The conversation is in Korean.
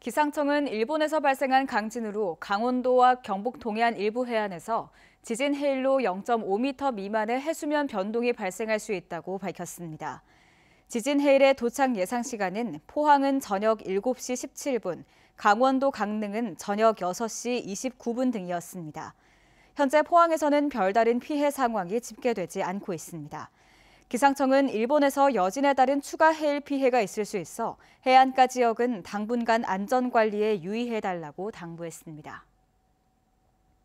기상청은 일본에서 발생한 강진으로 강원도와 경북 동해안 일부 해안에서 지진 해일로 0.5m 미만의 해수면 변동이 발생할 수 있다고 밝혔습니다. 지진 해일의 도착 예상 시간은 포항은 저녁 7시 17분, 강원도 강릉은 저녁 6시 29분 등이었습니다. 현재 포항에서는 별다른 피해 상황이 집계되지 않고 있습니다. 기상청은 일본에서 여진에 따른 추가 해일 피해가 있을 수 있어 해안가 지역은 당분간 안전관리에 유의해달라고 당부했습니다.